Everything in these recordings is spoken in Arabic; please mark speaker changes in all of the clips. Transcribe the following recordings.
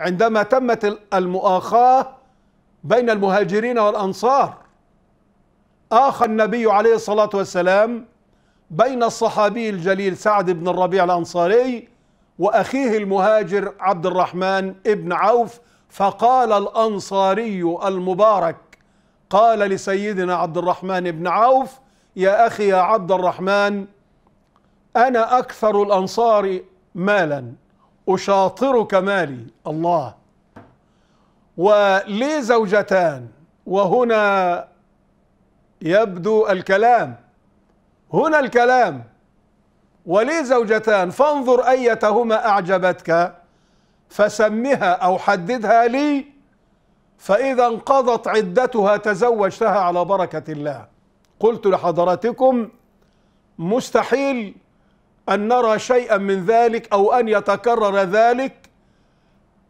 Speaker 1: عندما تمت المؤاخاة بين المهاجرين والأنصار آخى النبي عليه الصلاة والسلام بين الصحابي الجليل سعد بن الربيع الأنصاري وأخيه المهاجر عبد الرحمن بن عوف فقال الأنصاري المبارك قال لسيدنا عبد الرحمن بن عوف يا أخي يا عبد الرحمن أنا أكثر الأنصار مالا أشاطر كمالي الله ولي زوجتان وهنا يبدو الكلام هنا الكلام ولي زوجتان فانظر أيتهما أعجبتك فسمها أو حددها لي فإذا انقضت عدتها تزوجتها على بركة الله قلت لحضراتكم مستحيل أن نرى شيئا من ذلك أو أن يتكرر ذلك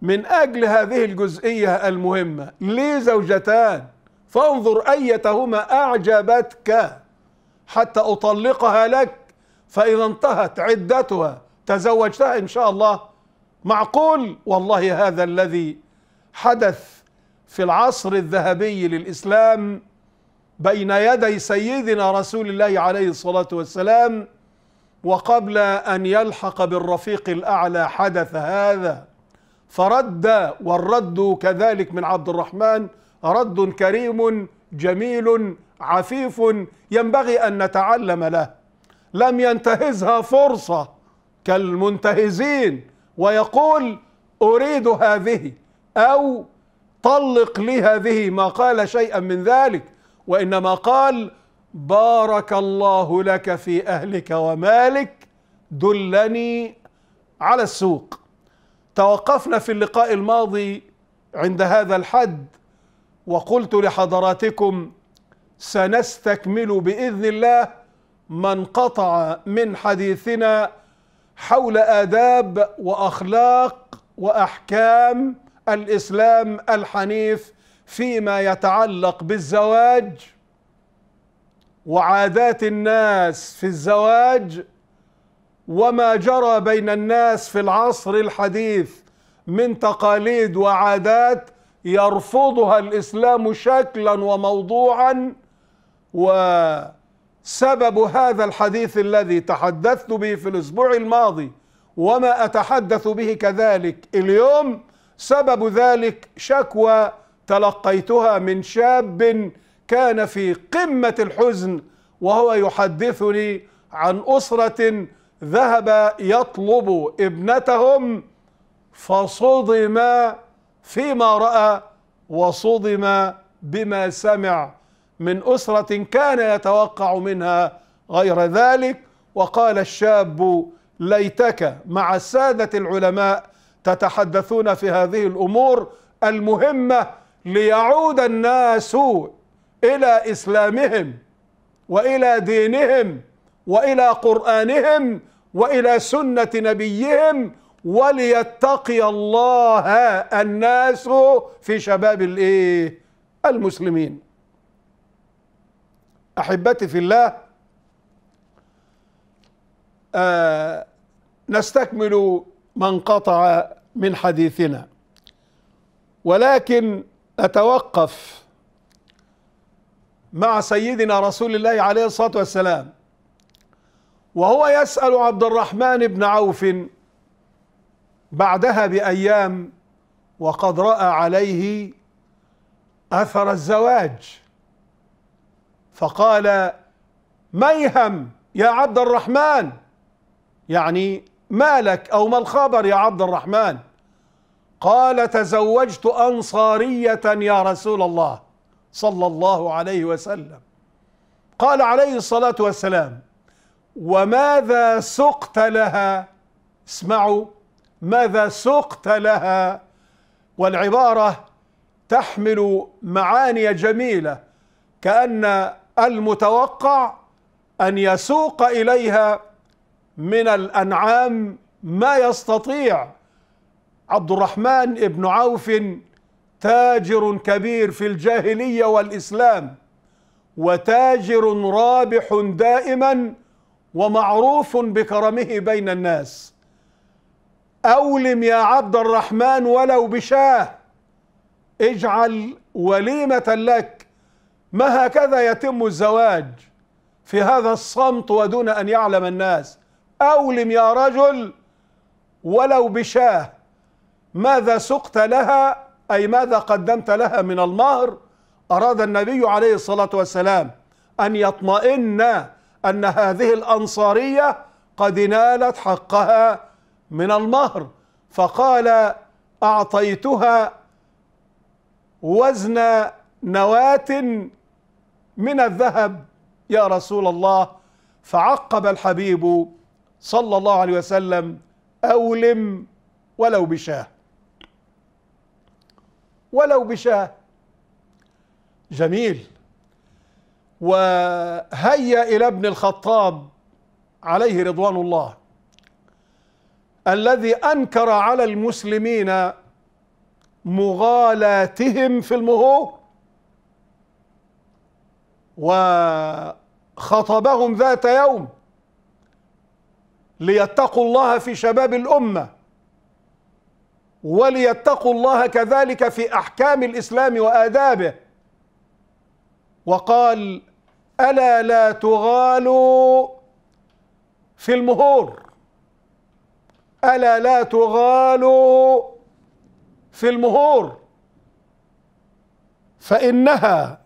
Speaker 1: من أجل هذه الجزئية المهمة ليه زوجتان فانظر أيتهما أعجبتك حتى أطلقها لك فإذا انتهت عدتها تزوجتها إن شاء الله معقول والله هذا الذي حدث في العصر الذهبي للإسلام بين يدي سيدنا رسول الله عليه الصلاة والسلام وقبل أن يلحق بالرفيق الأعلى حدث هذا فرد والرد كذلك من عبد الرحمن رد كريم جميل عفيف ينبغي أن نتعلم له لم ينتهزها فرصة كالمنتهزين ويقول أريد هذه أو طلق لي هذه ما قال شيئا من ذلك وإنما قال بارك الله لك في أهلك ومالك دلني على السوق توقفنا في اللقاء الماضي عند هذا الحد وقلت لحضراتكم سنستكمل باذن الله ما انقطع من حديثنا حول آداب وأخلاق وأحكام الإسلام الحنيف فيما يتعلق بالزواج وعادات الناس في الزواج وما جرى بين الناس في العصر الحديث من تقاليد وعادات يرفضها الاسلام شكلا وموضوعا وسبب هذا الحديث الذي تحدثت به في الاسبوع الماضي وما اتحدث به كذلك اليوم سبب ذلك شكوى تلقيتها من شاب كان في قمة الحزن وهو يحدثني عن أسرة ذهب يطلب ابنتهم فصدم فيما رأى وصدم بما سمع من أسرة كان يتوقع منها غير ذلك وقال الشاب ليتك مع السادة العلماء تتحدثون في هذه الأمور المهمة ليعود الناس إلى إسلامهم وإلى دينهم وإلى قرآنهم وإلى سنة نبيهم وليتقي الله الناس في شباب الايه المسلمين احبتي في الله آه نستكمل ما انقطع من حديثنا ولكن اتوقف مع سيدنا رسول الله عليه الصلاة والسلام وهو يسأل عبد الرحمن بن عوف بعدها بأيام وقد رأى عليه أثر الزواج فقال ميهم يا عبد الرحمن يعني مالك أو ما الخبر يا عبد الرحمن قال تزوجت أنصارية يا رسول الله صلى الله عليه وسلم قال عليه الصلاة والسلام وماذا سقت لها اسمعوا ماذا سقت لها والعبارة تحمل معاني جميلة كأن المتوقع أن يسوق إليها من الأنعام ما يستطيع عبد الرحمن بن عوف تاجر كبير في الجاهلية والإسلام وتاجر رابح دائما ومعروف بكرمه بين الناس أولم يا عبد الرحمن ولو بشاه اجعل وليمة لك ما هكذا يتم الزواج في هذا الصمت ودون أن يعلم الناس أولم يا رجل ولو بشاه ماذا سقت لها أي ماذا قدمت لها من المهر أراد النبي عليه الصلاة والسلام أن يطمئن أن هذه الأنصارية قد نالت حقها من المهر فقال أعطيتها وزن نواة من الذهب يا رسول الله فعقب الحبيب صلى الله عليه وسلم أولم ولو بشاه ولو بشاه جميل وهيا إلى ابن الخطاب عليه رضوان الله الذي أنكر على المسلمين مغالاتهم في المهور وخطبهم ذات يوم ليتقوا الله في شباب الامه وليتقوا الله كذلك في أحكام الإسلام وآدابه وقال ألا لا تغالوا في المهور ألا لا تغالوا في المهور فإنها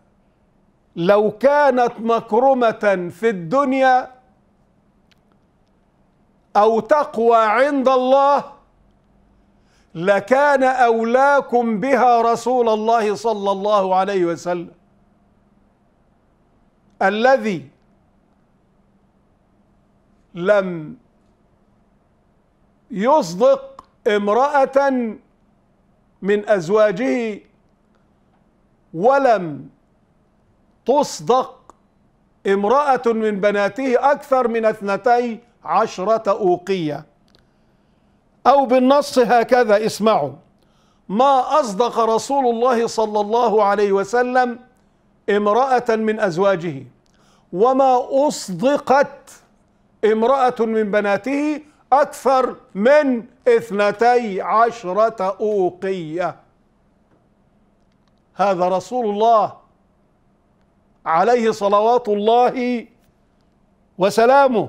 Speaker 1: لو كانت مكرمة في الدنيا أو تقوى عند الله لكان أولاكم بها رسول الله صلى الله عليه وسلم الذي لم يصدق امرأة من أزواجه ولم تصدق امرأة من بناته أكثر من اثنتي عشرة أوقية أو بالنص هكذا اسمعوا ما أصدق رسول الله صلى الله عليه وسلم امرأة من أزواجه وما أصدقت امرأة من بناته أكثر من اثنتي عشرة أوقية هذا رسول الله عليه صلوات الله وسلامه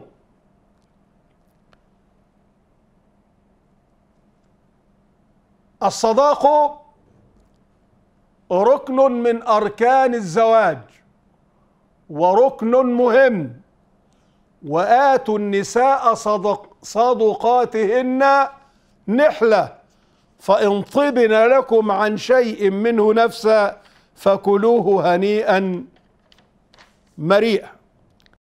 Speaker 1: الصداق ركن من أركان الزواج وركن مهم وآتوا النساء صدق صدقاتهن نحلة فإن طبن لكم عن شيء منه نفسا فكلوه هنيئا مريئا